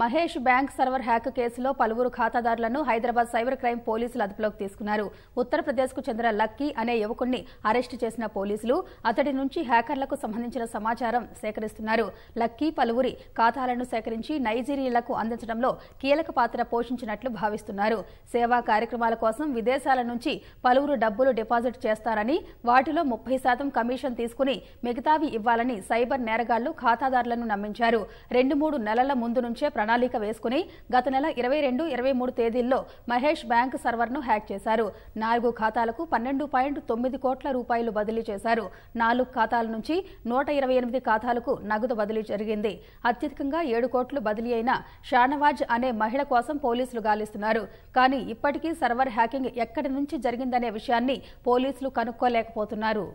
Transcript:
Mahesh bank server hack కేసులో పలువురు ఖాతాదారులను హైదరాబాద్ సైబర్ క్రైమ్ పోలీసులు అదుపులోకి తీసుకున్నారు ఉత్తరప్రదేశ్కు చెందిన లక్కీ అనే యువకుణ్ణి అరెస్టు చేసిన పోలీసులు అతడి నుంచి హ్యాకర్లకు సంబంధించిన సమాచారం సేకరిస్తున్నారు లక్కీ పలువురి ఖాతాలను సేకరించి నైజీరియాలకు అందించడంలో కీలక పాత్ర పోషించినట్లు భావిస్తున్నారు సేవా కార్యక్రమాల కోసం విదేశాల నుంచి పలువురు డబ్బులు డిపాజిట్ చేస్తారని వాటిలో ముప్పై శాతం కమిషన్ తీసుకుని మిగతావి ఇవ్వాలని సైబర్ నేరగాళ్లు ఖాతాదారులను నమ్మించారు రెండు మూడు నెలల ముందు నుంచే ప్రణాళిక వేసుకుని గత నెల ఇరవై రెండు ఇరవై మూడు తేదీల్లో మహేష్ బ్యాంక్ సర్వర్ను హ్యాక్ చేశారు నాలుగు ఖాతాలకు పన్నెండు పాయింట్ తొమ్మిది కోట్ల రూపాయలు బదిలీ చేశారు నాలుగు ఖాతాల నుంచి నూట ఇరవై ఎనిమిది ఖాతాలకు నగదు బదిలీ జరిగింది అత్యధికంగా ఏడు కోట్లు బదిలీ అయిన షానవాజ్ అనే మహిళ కోసం పోలీసులు గాలిస్తున్నారు కానీ ఇప్పటికీ సర్వర్ హ్యాకింగ్ ఎక్కడి నుంచి జరిగిందనే విషయాన్ని పోలీసులు కనుక్కోలేకపోతున్నారు